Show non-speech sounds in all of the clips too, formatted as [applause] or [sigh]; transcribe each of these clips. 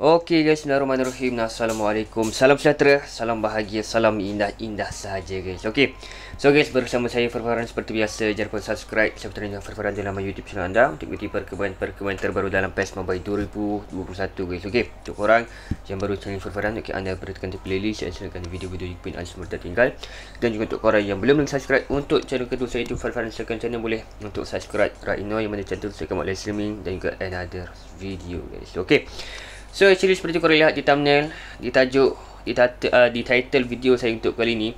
Okey guys, bismillahirrahmanirrahim. Assalamualaikum. Salam sejahtera, salam bahagia, salam indah-indah saja guys. Okey. So guys, bersama saya Farfaran seperti biasa. Jangan lupa subscribe sebab tadi dengan Farfaran di nama YouTube channel anda untuk mengikuti perkembangan-perkembangan terbaru dalam PES Mobile 2021 guys. Okey. Untuk korang yang baru channel Farfaran, okey anda boleh tekan playlist dan silakan video-video yang pun semua tertinggal. Dan juga untuk korang yang belum lagi subscribe untuk channel kedua saya itu Farfaran second channel boleh untuk subscribe right now yang mana channel saya akan live streaming dan juga another video guys. Okey. So actually seperti korang lihat di thumbnail, di tajuk, di, tata, uh, di title video saya untuk kali ni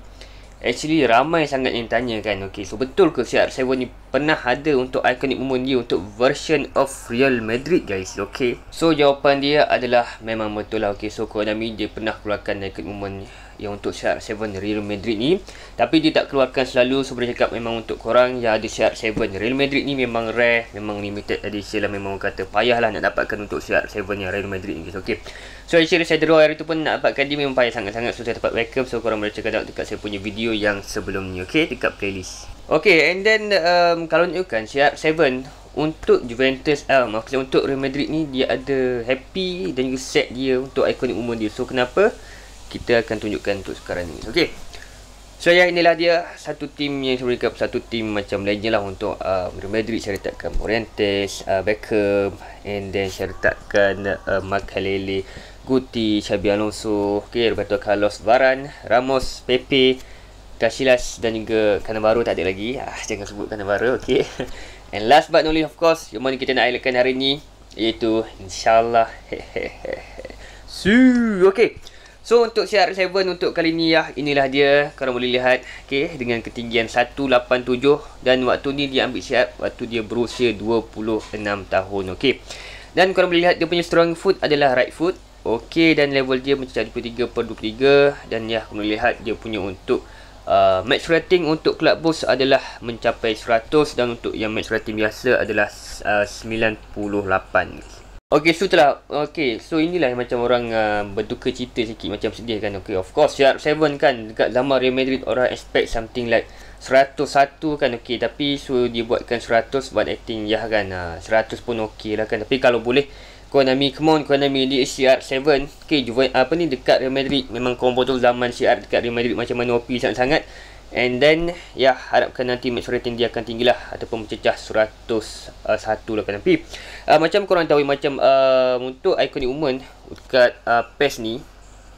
Actually ramai sangat yang tanya kan okay, So betul ke CR7 ni pernah ada untuk iconic moment dia untuk version of Real Madrid guys okay? So jawapan dia adalah memang betul lah okay, So Konami dia pernah keluarkan iconic moment yang untuk CR7 Real Madrid ni tapi dia tak keluarkan selalu sebelum cakap memang untuk korang yang ada CR7 Real Madrid ni memang rare memang limited edition lah memang kata payah lah nak dapatkan untuk CR7 yang Real Madrid ni okay. so actually saya draw hari tu pun nak dapatkan dia memang payah sangat-sangat so saya dapat wake up, so korang boleh cakap out dekat saya punya video yang sebelum ni okay, dekat playlist Okay, and then um, kalau ni kan CR7 untuk Juventus uh, maksudnya untuk Real Madrid ni dia ada happy dan juga set dia untuk ikonik umur dia so kenapa kita akan tunjukkan untuk sekarang ni Okey. So yang inilah dia satu tim yang sebenarnya satu tim macam lainnya lah untuk uh, Madrid saya letakkan Morientes, uh, Beckham and then saya letakkan uh, Makalele, Guti, Xabi Alonso, okay, Roberto Carlos, Varane, Ramos, Pepe, Casillas dan juga Kanabaru tak ada lagi. Ah, jangan sebut Kanabaru, okey. [laughs] And last but not least of course, yang mana kita nak elakkan hari ni iaitu insyaAllah. [laughs] Su, okey. So untuk CR7 untuk kali ni ya, inilah dia. Kalau boleh lihat, okey dengan ketinggian 187 dan waktu ni dia ambil siap waktu dia berusia 26 tahun, okey. Dan kalau boleh lihat dia punya strong foot adalah right foot. Okey dan level dia mencecah 23 per dan ya, kalau boleh lihat dia punya untuk uh, match rating untuk club boss adalah mencapai 100 dan untuk yang match rating biasa adalah uh, 98. Okay, so itulah. Okay, so inilah macam orang uh, berduka cita sikit. Macam sedih kan. Okay, of course. CR7 kan dekat zaman Real Madrid orang expect something like 101 kan okey tapi so dia buatkan 100 buat acting yah kan uh, 100 pun okey lah kan tapi kalau boleh Konami come on Konami di CR7 okey apa ni dekat Real Madrid memang komputer zaman CR dekat Real Madrid macam mana OP sangat-sangat And then ya yeah, harapkan nanti match rating dia akan tinggilah ataupun mencecah 101 uh, lah kan tapi uh, macam korang tahu macam uh, untuk iconic woman dekat uh, PES ni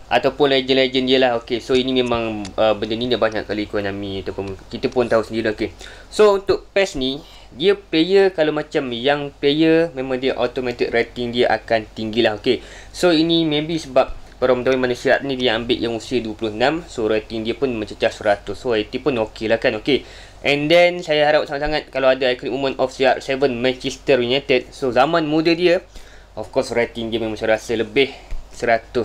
ataupun legend-legend dia lah okay. so ini memang uh, benda ni dah banyak kali korang Nami ataupun kita pun tahu sendiri lah, okay. so untuk PES ni dia player kalau macam yang player memang dia automatic rating dia akan tinggilah okay. so ini maybe sebab perempuan manusia ni dia ambil yang usia 26 so rating dia pun mencecah 100 so rating pun ok lah kan ok and then saya harap sangat-sangat kalau ada iconic woman of CR7 Manchester United so zaman muda dia of course rating dia memang saya rasa lebih 101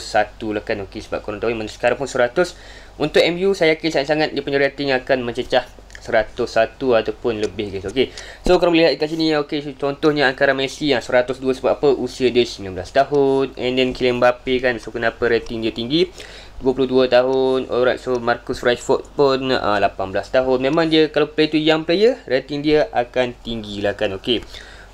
lah kan ok sebab korang tahu sekarang pun 100 untuk MU saya yakin sangat-sangat dia punya rating akan mencecah 101 ataupun lebih guys. Okey. So kalau melihat lihat dekat sini okey so, contohnya angkara Messi yang 102 sebab apa? Usia dia 19 tahun. And then Kylian Mbappe kan so kenapa rating dia tinggi? 22 tahun. Alright so Marcus Rashford pun uh, 18 tahun. Memang dia kalau play to young player, rating dia akan tinggi lah kan. Okey.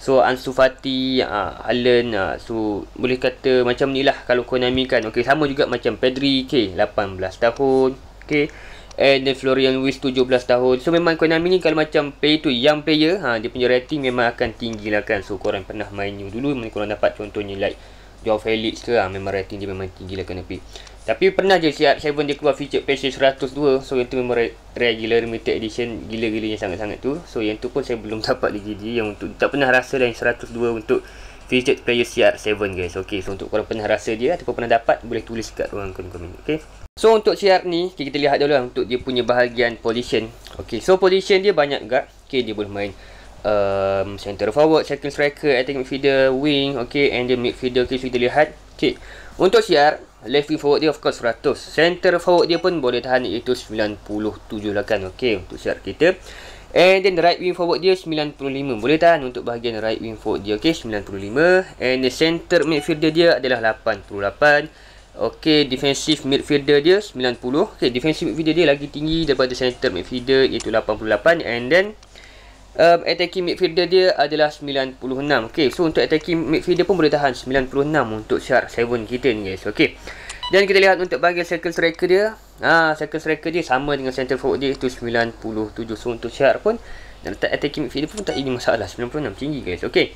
So Ansu Fati, uh, Allen, uh, so boleh kata macam ni lah kalau Konami kan. Okey sama juga macam Pedri, okey 18 tahun. okay. And Florian Wish 17 tahun So memang Konami ni kalau macam player tu young player ha, Dia punya rating memang akan tinggi lah kan So korang pernah main new dulu Mungkin korang dapat contohnya like Joe Felix ke ha, Memang rating dia memang tinggi lah kan tapi Tapi pernah je siap 7 dia keluar feature patch 102 So yang tu memang regular limited edition Gila-gilanya sangat-sangat tu So yang tu pun saya belum [laughs] dapat lagi dia Yang untuk tak pernah rasa lah yang 102 untuk Featured Player CR7 guys Okay so untuk korang pernah rasa dia atau pernah dapat Boleh tulis kat ruang komen Okay So untuk CR ni okay, Kita lihat dulu lah Untuk dia punya bahagian position Okay so position dia banyak juga Okay dia boleh main um, Center forward Second striker Attack midfielder Wing Okay and the midfielder Okay so kita lihat Okay Untuk CR Left wing forward dia of course 100 Center forward dia pun boleh tahan Iaitu 97 lah kan Okay untuk CR kita And then the right wing forward dia 95 Boleh tahan untuk bahagian right wing forward dia Okay 95 And the center midfielder dia adalah 88 Okay defensive midfielder dia 90 Okay defensive midfielder dia lagi tinggi daripada center midfielder Iaitu 88 And then um, attacking midfielder dia adalah 96 Okay so untuk attacking midfielder pun boleh tahan 96 untuk CR7 kita ni guys Okay dan kita lihat untuk bahagian circle striker dia. Ah, ha, circle striker dia sama dengan central forward dia itu 97. So untuk share pun dan letak attacking midfield pun tak ini masalah 96 tinggi guys. okay.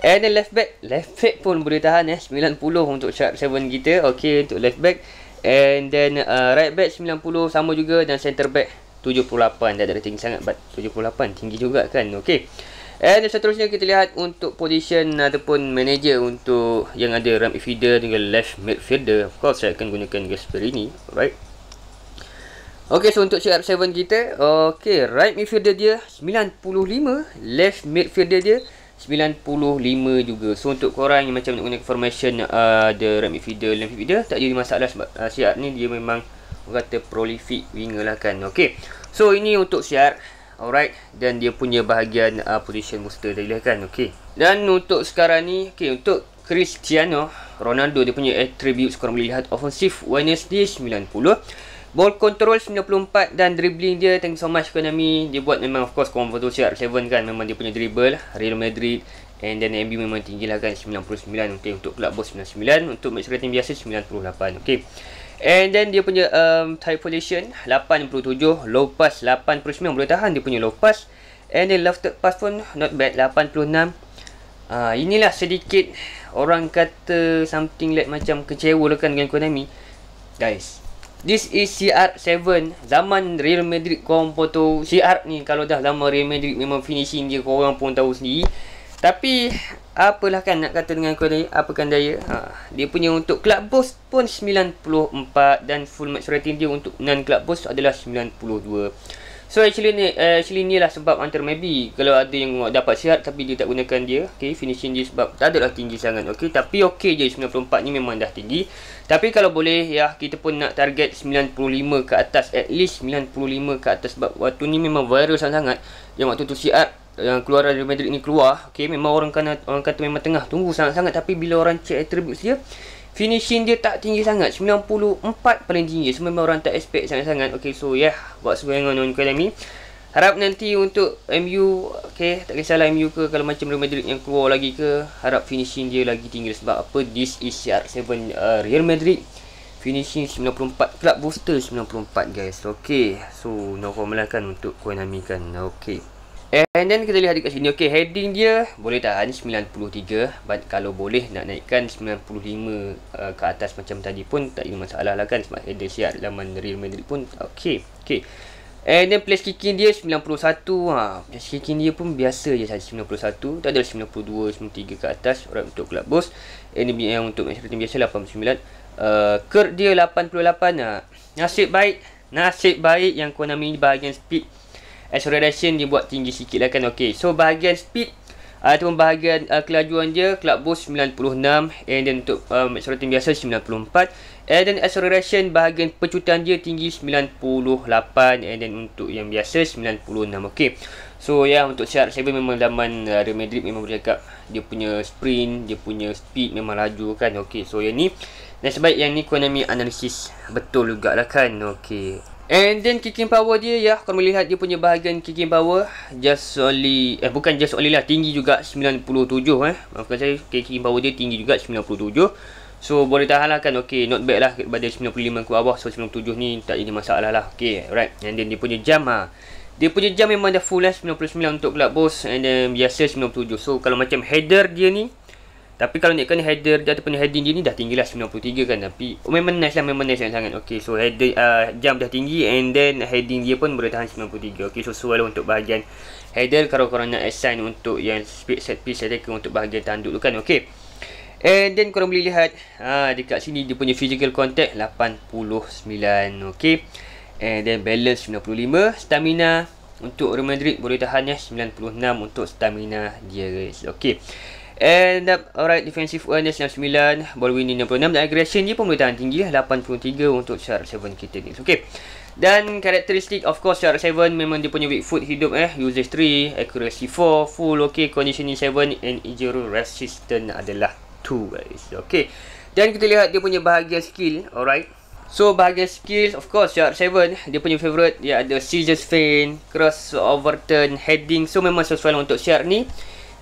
And then left back, left back pun boleh tahan eh 90 untuk Syar 7 kita. okay untuk left back and then uh, right back 90 sama juga dan center back 78 dia ada tinggi sangat but 78 tinggi juga kan okay. And seterusnya kita lihat untuk position ataupun manager untuk yang ada ramp feeder dengan left midfielder. Of course saya akan gunakan Gasper ini. Alright. Okay so untuk CR7 kita. Okay right midfielder dia 95. Left midfielder dia 95 juga. So untuk korang yang macam nak guna formation uh, ada uh, ramp feeder, left midfielder. Tak jadi masalah sebab uh, CR ni dia memang kata prolific winger lah kan. Okay. So ini untuk CR. Alright Dan dia punya bahagian uh, position booster tadi lah kan Okay Dan untuk sekarang ni Okay untuk Cristiano Ronaldo dia punya attributes sekarang boleh lihat Offensive awareness dia 90 Ball control 94 Dan dribbling dia Thank you so much Konami Dia buat memang of course convertor CR7 kan Memang dia punya dribble Real Madrid And then MB memang tinggi lah kan 99 Okay untuk club boss 99 Untuk match rating biasa 98 Okay And then dia punya um, tie position 87 Low pass 89 Boleh tahan dia punya low pass And then lofted pass pun not bad 86 uh, ah, Inilah sedikit orang kata something like macam kecewa lah dengan Konami Guys This is CR7 Zaman Real Madrid korang foto CR ni kalau dah lama Real Madrid memang finishing dia korang pun tahu sendiri tapi apalah kan nak kata dengan korang apakan daya. Ha, dia punya untuk club boost pun 94 dan full match rating dia untuk non club boost adalah 92. So actually ni actually ni lah sebab antara maybe kalau ada yang dapat sihat tapi dia tak gunakan dia. Okay, finishing dia sebab tak adalah tinggi sangat. Okay, tapi okay je 94 ni memang dah tinggi. Tapi kalau boleh ya kita pun nak target 95 ke atas at least 95 ke atas sebab waktu ni memang viral sangat-sangat. Yang waktu tu siap yang keluar dari Madrid ni keluar okey memang orang kena orang kata memang tengah tunggu sangat-sangat tapi bila orang check attributes dia finishing dia tak tinggi sangat 94 paling tinggi so memang orang tak expect sangat-sangat okey so yeah what's going on on academy harap nanti untuk MU okey tak kisahlah MU ke kalau macam Real Madrid yang keluar lagi ke harap finishing dia lagi tinggi sebab apa this is CR7 uh, Real Madrid finishing 94 club booster 94 guys okey so no problem lah kan untuk Konami kan okey And then kita lihat dekat sini Okay, heading dia boleh tahan 93 But kalau boleh nak naikkan 95 uh, ke atas macam tadi pun Tak ada masalah lah kan Sebab header siap laman Real Madrid pun Okay, okay And then place kicking dia 91 ha, Place kicking dia pun biasa je saja 91 Tak ada 92, 93 ke atas Orang untuk club boss And then yang untuk match rating biasa 89 uh, Curve dia 88 ha. Nasib baik Nasib baik yang Konami ni bahagian speed acceleration dia buat tinggi sikit lah kan okay. So bahagian speed uh, Ataupun bahagian uh, kelajuan dia Club boost 96 And then untuk um, acceleration biasa 94 And then acceleration bahagian pecutan dia tinggi 98 And then untuk yang biasa 96 Okay So ya yeah, untuk CR7 memang zaman uh, Real Madrid memang boleh cakap Dia punya sprint, dia punya speed memang laju kan Okay so yang ni Nasib baik yang ni kau nak Konami analisis betul juga lah kan Okay And then kicking power dia ya Kalau melihat dia punya bahagian kicking power Just only Eh bukan just only lah Tinggi juga 97 eh Maafkan saya Kicking power dia tinggi juga 97 So boleh tahan lah kan Okay not bad lah Daripada 95 ke bawah So 97 ni tak jadi masalah lah Okay right And then dia punya jam ha. Dia punya jam memang dah full eh, lah 99 untuk club boss And then eh, biasa 97 So kalau macam header dia ni tapi kalau naikkan header dia ataupun heading dia ni dah tinggi lah 93 kan tapi oh, memang nice lah memang nice sangat. sangat Okay, so header uh, jump dah tinggi and then heading dia pun boleh tahan 93. Okay, so soal lah untuk bahagian header kalau korang nak assign untuk yang speed set piece attacker untuk bahagian tanduk tu kan Okay. And then korang boleh lihat ah uh, dekat sini dia punya physical contact 89 Okay. And then balance 95 stamina untuk Real Madrid boleh tahan ya eh, 96 untuk stamina dia guys. Okey. And uh, alright, defensive awareness 69, ball winning 66 dan aggression dia pun boleh tahan tinggi 83 lah, untuk Shark 7 kita ni. Okay. Dan karakteristik of course Shark 7 memang dia punya weak foot hidup eh. Usage 3, accuracy 4, full okay, conditioning 7 and injury resistant adalah 2 guys. Okay. Dan kita lihat dia punya bahagian skill. Alright. So bahagian skills of course Shark 7 dia punya favorite dia ada scissors feint, cross over turn, heading. So memang sesuai lah untuk Shark ni.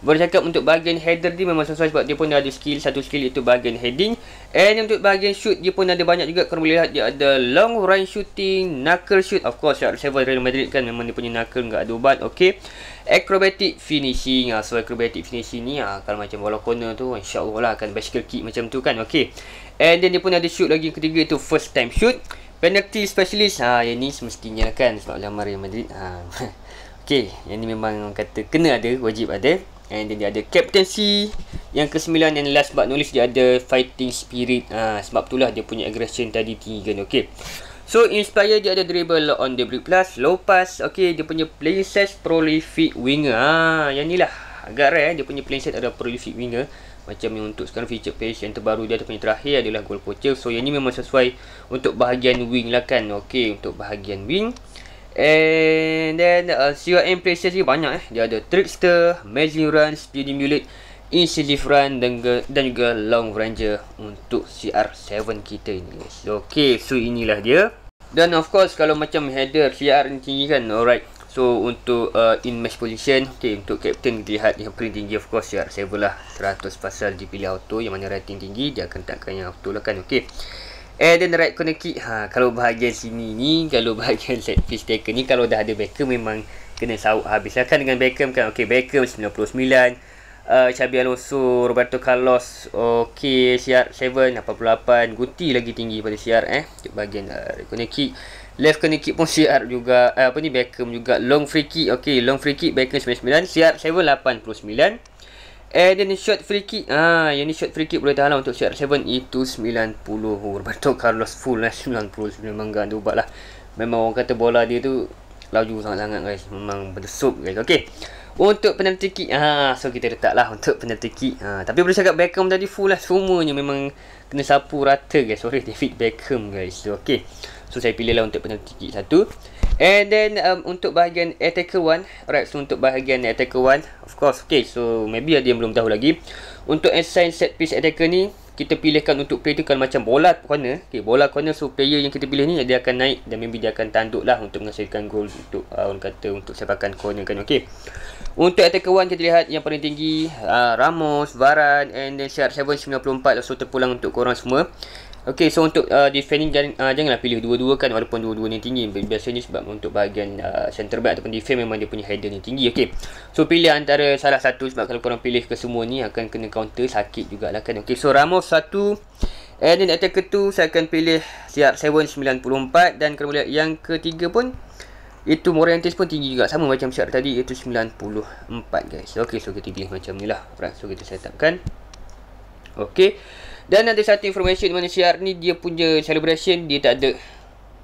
Boleh cakap untuk bahagian header dia memang sesuai sebab dia pun ada skill. Satu skill itu bahagian heading. And untuk bahagian shoot dia pun ada banyak juga. Kalau boleh lihat dia ada long run shooting, knuckle shoot. Of course, Charles Seven Real Madrid kan memang dia punya knuckle enggak ada ubat. Okay. Acrobatic finishing. Ah, so, acrobatic finishing ni ah, kalau macam bola corner tu, insyaAllah lah akan bicycle kick macam tu kan. Okay. And then dia pun ada shoot lagi yang ketiga itu first time shoot. Penalty specialist. Ha, yang ni semestinya kan sebab lama Real Madrid. Ha. [laughs] Okay, yang ni memang kata kena ada, wajib ada. And then dia ada captaincy Yang ke sembilan And last but not least Dia ada fighting spirit ha, Sebab itulah dia punya aggression tadi tinggi kan Okay So inspire dia ada dribble on the brick plus Low pass Okay dia punya playset prolific winger ha, Yang ni lah Agak rare eh. dia punya playset ada prolific winger Macam yang untuk sekarang feature page yang terbaru dia ada yang terakhir adalah goal poacher So yang ni memang sesuai untuk bahagian wing lah kan Okay untuk bahagian wing And then uh, CRM places ni banyak eh. Dia ada Trickster, Magic Run, Speedy Mulet, Incisive Run dan dan juga Long Ranger untuk CR7 kita ini. So, okay, so inilah dia. Dan of course kalau macam header CR ni tinggi kan, alright. So untuk uh, in match position, okay, untuk captain kita lihat yang paling tinggi of course CR7 lah. 100 pasal dipilih auto yang mana rating tinggi dia akan takkan yang auto lah kan. Okay. Eden right corner kick ha, Kalau bahagian sini ni Kalau [laughs] bahagian set piece taker ni Kalau dah ada backer memang Kena sawak habis Kan dengan backer kan Okay backer 99 uh, Xabi Alonso Roberto Carlos Okay CR 7 88 Guti lagi tinggi pada CR eh Bahagian uh, right corner kick Left corner kick pun CR juga uh, Apa ni Backer juga Long free kick Okay long free kick Beckham 99 CR 7 89 Eden eh, shot free kick. Ah, yang ni shot free kick boleh tahan lah untuk CR7 itu 90. Oh, betul Carlos full lah 90 memang gan lah. Memang orang kata bola dia tu laju sangat-sangat guys. Memang berdesup guys. okay, Untuk penalty kick. Ah, so kita letak lah untuk penalty kick. Ah, tapi boleh cakap Beckham tadi full lah semuanya memang kena sapu rata guys. Sorry David Beckham guys. So, Okey. So saya pilihlah untuk penalty kick satu And then um, untuk bahagian attacker one, Alright so untuk bahagian attacker one, Of course okay so maybe ada yang belum tahu lagi Untuk assign set piece attacker ni Kita pilihkan untuk player tu kalau macam bola corner Okay bola corner so player yang kita pilih ni Dia akan naik dan maybe dia akan tanduk lah Untuk menghasilkan gol untuk uh, orang kata Untuk sepakan corner kan okay untuk attacker 1 kita lihat yang paling tinggi uh, Ramos, Varane and then CR7 94 So terpulang untuk korang semua Okey, so untuk uh, defending jangan, uh, janganlah pilih dua-dua kan walaupun dua-dua ni tinggi. Biasanya sebab untuk bahagian uh, center back ataupun defend memang dia punya header ni tinggi. Okey. So pilih antara salah satu sebab kalau korang pilih ke semua ni akan kena counter sakit jugalah kan. Okey, so Ramos satu and then attacker tu saya akan pilih siap 794 dan kemudian yang ketiga pun itu Morientes pun tinggi juga sama macam Syar tadi iaitu 94 guys. Okey, so kita pilih macam nilah. Alright, so kita set up kan. Okey. Dan ada satu information mana syiar ni dia punya celebration dia tak ada.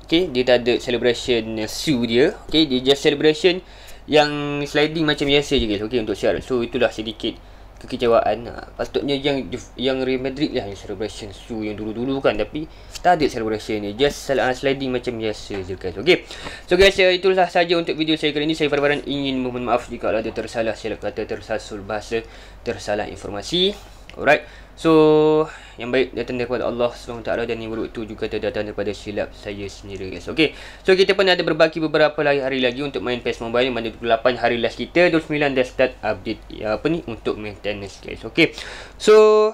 Okay, dia tak ada celebration su dia. Okay, dia just celebration yang sliding macam biasa je guys. Okay, untuk syiar. So, itulah sedikit kekecewaan. Ha, patutnya yang yang Real Madrid lah yang celebration su yang dulu-dulu kan. Tapi, tak ada celebration ni. Just ah, sliding macam biasa je guys. Okay. So guys, ya, itulah saja untuk video saya kali ini. Saya Farbaran ingin mohon maaf jika ada tersalah. Saya kata tersasul bahasa, tersalah informasi. Alright. So yang baik datang daripada Allah SWT dan yang buruk itu juga datang daripada silap saya sendiri guys. Okay. So kita pun ada berbaki beberapa hari lagi untuk main PES Mobile Mana 28 hari last kita. 29 dah start update ya, apa ni untuk maintenance guys. Okay. So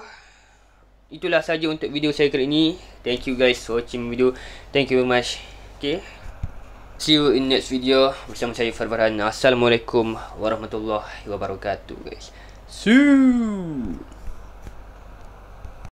itulah saja untuk video saya kali ini. Thank you guys for watching video. Thank you very much. Okay. See you in next video bersama saya Farfarhan. Assalamualaikum warahmatullahi wabarakatuh guys. See you.